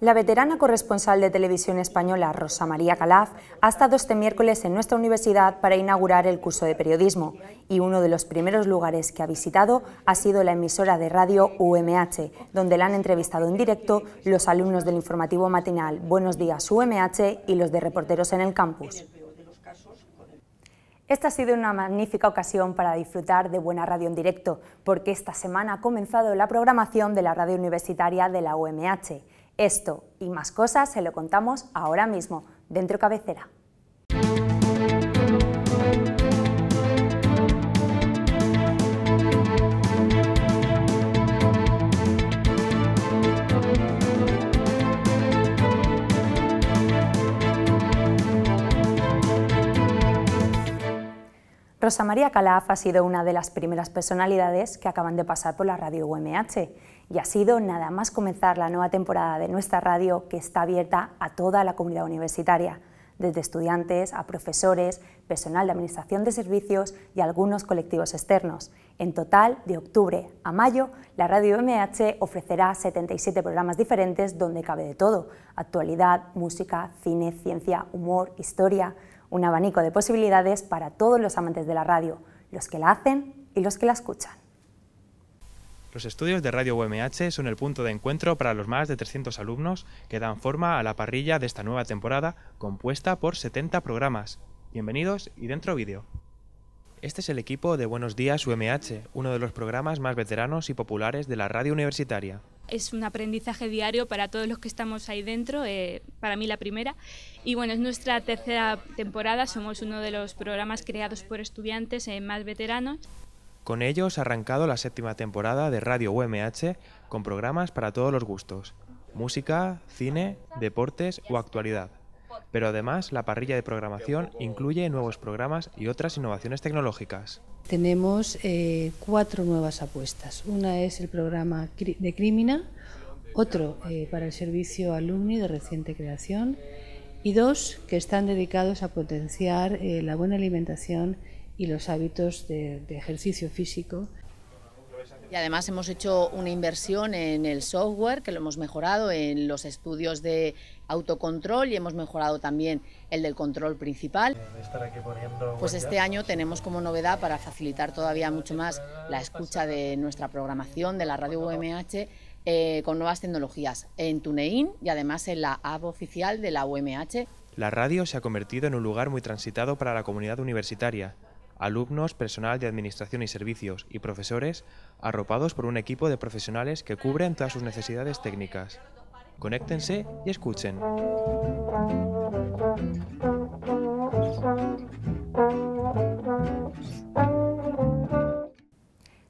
La veterana corresponsal de televisión española, Rosa María Calaf, ha estado este miércoles en nuestra universidad para inaugurar el curso de periodismo y uno de los primeros lugares que ha visitado ha sido la emisora de radio UMH, donde la han entrevistado en directo los alumnos del informativo matinal Buenos Días UMH y los de reporteros en el campus. Esta ha sido una magnífica ocasión para disfrutar de buena radio en directo, porque esta semana ha comenzado la programación de la radio universitaria de la UMH. Esto y más cosas se lo contamos ahora mismo, dentro cabecera. Rosa María Calaf ha sido una de las primeras personalidades que acaban de pasar por la radio UMH y ha sido nada más comenzar la nueva temporada de nuestra radio que está abierta a toda la comunidad universitaria, desde estudiantes a profesores, personal de administración de servicios y algunos colectivos externos. En total, de octubre a mayo, la Radio MH ofrecerá 77 programas diferentes donde cabe de todo, actualidad, música, cine, ciencia, humor, historia, un abanico de posibilidades para todos los amantes de la radio, los que la hacen y los que la escuchan. Los estudios de Radio UMH son el punto de encuentro para los más de 300 alumnos que dan forma a la parrilla de esta nueva temporada compuesta por 70 programas. Bienvenidos y dentro vídeo. Este es el equipo de Buenos Días UMH, uno de los programas más veteranos y populares de la radio universitaria. Es un aprendizaje diario para todos los que estamos ahí dentro, eh, para mí la primera. Y bueno, es nuestra tercera temporada, somos uno de los programas creados por estudiantes eh, más veteranos. Con ellos ha arrancado la séptima temporada de Radio UMH con programas para todos los gustos, música, cine, deportes o actualidad. Pero además la parrilla de programación incluye nuevos programas y otras innovaciones tecnológicas. Tenemos eh, cuatro nuevas apuestas. Una es el programa de Crímina, otro eh, para el servicio alumni de reciente creación y dos que están dedicados a potenciar eh, la buena alimentación y los hábitos de, ejercicio físico. Y además hemos hecho una inversión en el software, que lo hemos mejorado en los estudios de autocontrol y hemos mejorado también el del control principal. Pues este año tenemos como novedad para facilitar todavía mucho más la escucha de nuestra programación de la radio UMH eh, con nuevas tecnologías en TuneIn y además en la app oficial de la UMH. La radio se ha convertido en un lugar muy transitado para la comunidad universitaria alumnos, personal de administración y servicios y profesores, arropados por un equipo de profesionales que cubren todas sus necesidades técnicas. Conéctense y escuchen.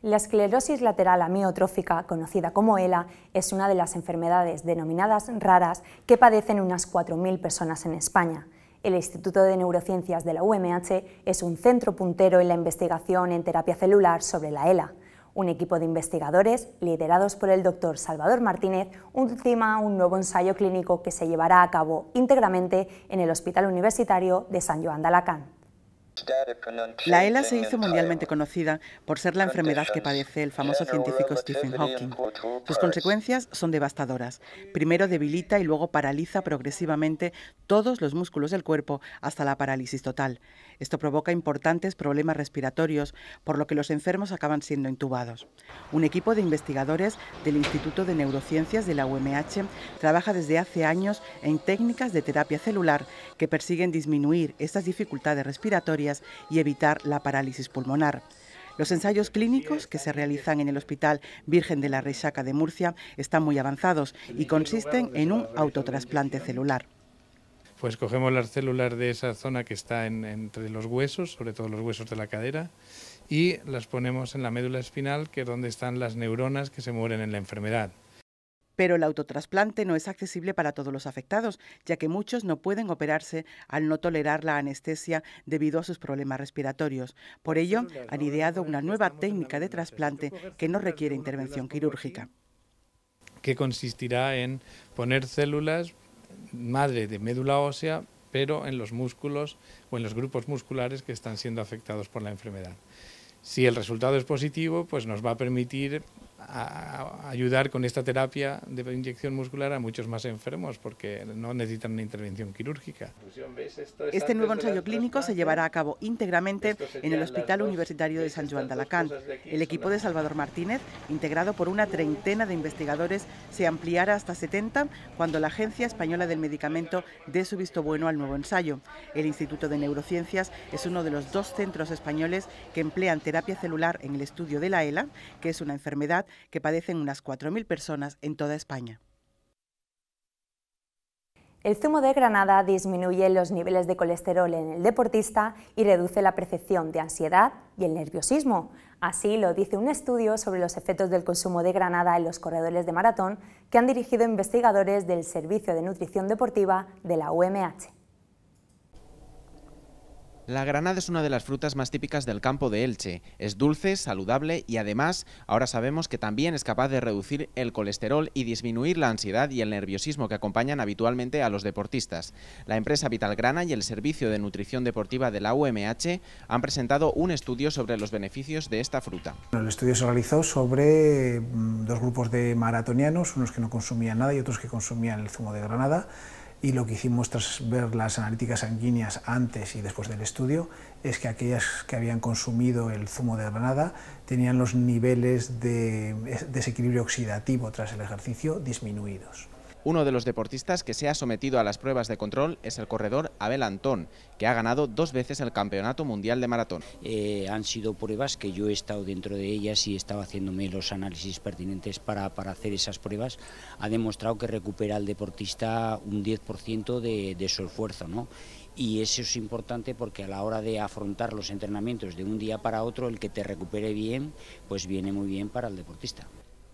La esclerosis lateral amiotrófica, conocida como ELA, es una de las enfermedades denominadas raras que padecen unas 4.000 personas en España. El Instituto de Neurociencias de la UMH es un centro puntero en la investigación en terapia celular sobre la ELA. Un equipo de investigadores, liderados por el doctor Salvador Martínez, ultima un nuevo ensayo clínico que se llevará a cabo íntegramente en el Hospital Universitario de San Joan de Alacant. La ELA se hizo mundialmente conocida por ser la enfermedad que padece el famoso científico Stephen Hawking. Sus consecuencias son devastadoras. Primero debilita y luego paraliza progresivamente todos los músculos del cuerpo hasta la parálisis total. Esto provoca importantes problemas respiratorios, por lo que los enfermos acaban siendo intubados. Un equipo de investigadores del Instituto de Neurociencias de la UMH trabaja desde hace años en técnicas de terapia celular que persiguen disminuir estas dificultades respiratorias y evitar la parálisis pulmonar. Los ensayos clínicos que se realizan en el Hospital Virgen de la Resaca de Murcia están muy avanzados y consisten en un autotrasplante celular. Pues cogemos las células de esa zona que está entre los huesos, sobre todo los huesos de la cadera, y las ponemos en la médula espinal, que es donde están las neuronas que se mueren en la enfermedad. Pero el autotrasplante no es accesible para todos los afectados, ya que muchos no pueden operarse al no tolerar la anestesia debido a sus problemas respiratorios. Por ello, han ideado una nueva técnica de trasplante que no requiere intervención quirúrgica. Que consistirá en poner células madre de médula ósea, pero en los músculos o en los grupos musculares que están siendo afectados por la enfermedad. Si el resultado es positivo, pues nos va a permitir a ayudar con esta terapia de inyección muscular a muchos más enfermos porque no necesitan una intervención quirúrgica. Este nuevo ensayo clínico se llevará a cabo íntegramente en el Hospital Universitario de San Juan de Alacant. El equipo de Salvador Martínez, integrado por una treintena de investigadores, se ampliará hasta 70 cuando la Agencia Española del Medicamento dé su visto bueno al nuevo ensayo. El Instituto de Neurociencias es uno de los dos centros españoles que emplean terapia celular en el estudio de la ELA, que es una enfermedad que padecen unas 4.000 personas en toda España. El zumo de granada disminuye los niveles de colesterol en el deportista y reduce la percepción de ansiedad y el nerviosismo. Así lo dice un estudio sobre los efectos del consumo de granada en los corredores de maratón que han dirigido investigadores del Servicio de Nutrición Deportiva de la UMH. La granada es una de las frutas más típicas del campo de Elche. Es dulce, saludable y además ahora sabemos que también es capaz de reducir el colesterol y disminuir la ansiedad y el nerviosismo que acompañan habitualmente a los deportistas. La empresa Vitalgrana y el Servicio de Nutrición Deportiva de la UMH han presentado un estudio sobre los beneficios de esta fruta. El estudio se realizó sobre mm, dos grupos de maratonianos, unos que no consumían nada y otros que consumían el zumo de granada y lo que hicimos tras ver las analíticas sanguíneas antes y después del estudio es que aquellas que habían consumido el zumo de granada tenían los niveles de desequilibrio oxidativo tras el ejercicio disminuidos. Uno de los deportistas que se ha sometido a las pruebas de control es el corredor Abel Antón, que ha ganado dos veces el Campeonato Mundial de Maratón. Eh, han sido pruebas que yo he estado dentro de ellas y estaba haciéndome los análisis pertinentes para, para hacer esas pruebas. Ha demostrado que recupera al deportista un 10% de, de su esfuerzo, ¿no? y eso es importante porque a la hora de afrontar los entrenamientos de un día para otro, el que te recupere bien, pues viene muy bien para el deportista.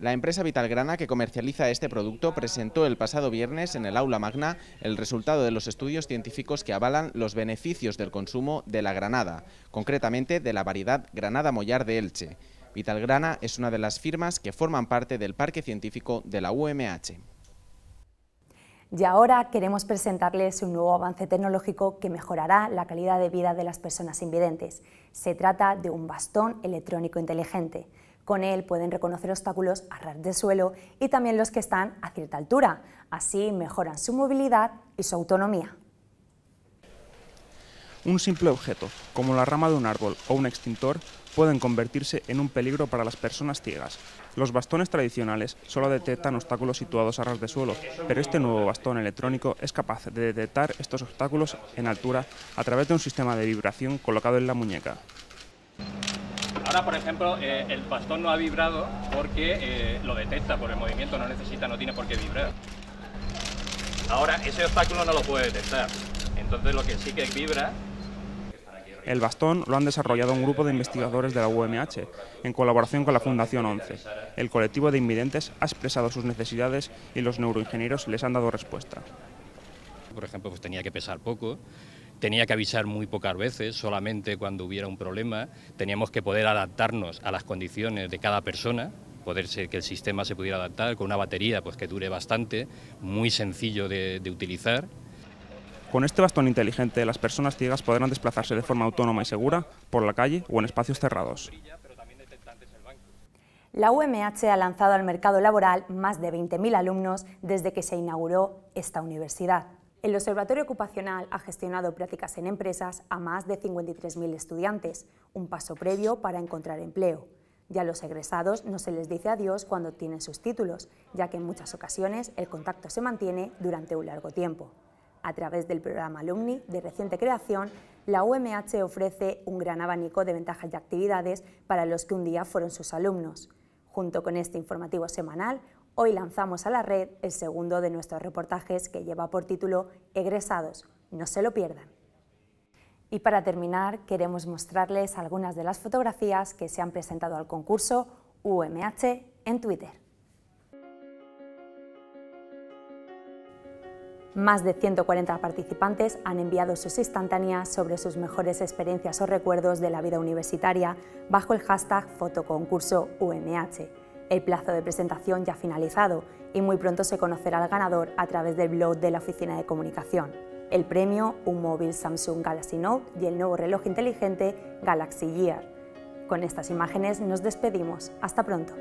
La empresa Vitalgrana que comercializa este producto presentó el pasado viernes en el aula magna el resultado de los estudios científicos que avalan los beneficios del consumo de la granada, concretamente de la variedad Granada Mollar de Elche. Vitalgrana es una de las firmas que forman parte del Parque Científico de la UMH. Y ahora queremos presentarles un nuevo avance tecnológico que mejorará la calidad de vida de las personas invidentes. Se trata de un bastón electrónico inteligente. Con él pueden reconocer obstáculos a ras de suelo y también los que están a cierta altura. Así mejoran su movilidad y su autonomía. Un simple objeto, como la rama de un árbol o un extintor, pueden convertirse en un peligro para las personas ciegas. Los bastones tradicionales solo detectan obstáculos situados a ras de suelo, pero este nuevo bastón electrónico es capaz de detectar estos obstáculos en altura a través de un sistema de vibración colocado en la muñeca por ejemplo, eh, el bastón no ha vibrado porque eh, lo detecta por el movimiento, no necesita, no tiene por qué vibrar. Ahora, ese obstáculo no lo puede detectar. Entonces, lo que sí que vibra... El bastón lo han desarrollado un grupo de investigadores de la UMH, en colaboración con la Fundación 11. El colectivo de invidentes ha expresado sus necesidades y los neuroingenieros les han dado respuesta. Por ejemplo, pues tenía que pesar poco, tenía que avisar muy pocas veces, solamente cuando hubiera un problema, teníamos que poder adaptarnos a las condiciones de cada persona, poder ser que el sistema se pudiera adaptar con una batería pues que dure bastante, muy sencillo de, de utilizar. Con este bastón inteligente, las personas ciegas podrán desplazarse de forma autónoma y segura por la calle o en espacios cerrados. La UMH ha lanzado al mercado laboral más de 20.000 alumnos desde que se inauguró esta universidad. El Observatorio Ocupacional ha gestionado prácticas en empresas a más de 53.000 estudiantes, un paso previo para encontrar empleo. Ya a los egresados no se les dice adiós cuando tienen sus títulos, ya que en muchas ocasiones el contacto se mantiene durante un largo tiempo. A través del programa Alumni de reciente creación, la UMH ofrece un gran abanico de ventajas y actividades para los que un día fueron sus alumnos. Junto con este informativo semanal, Hoy lanzamos a la red el segundo de nuestros reportajes que lleva por título Egresados, no se lo pierdan. Y para terminar, queremos mostrarles algunas de las fotografías que se han presentado al concurso UMH en Twitter. Más de 140 participantes han enviado sus instantáneas sobre sus mejores experiencias o recuerdos de la vida universitaria bajo el hashtag fotoconcursoUMH. El plazo de presentación ya ha finalizado y muy pronto se conocerá al ganador a través del blog de la Oficina de Comunicación. El premio, un móvil Samsung Galaxy Note y el nuevo reloj inteligente Galaxy Gear. Con estas imágenes nos despedimos. Hasta pronto.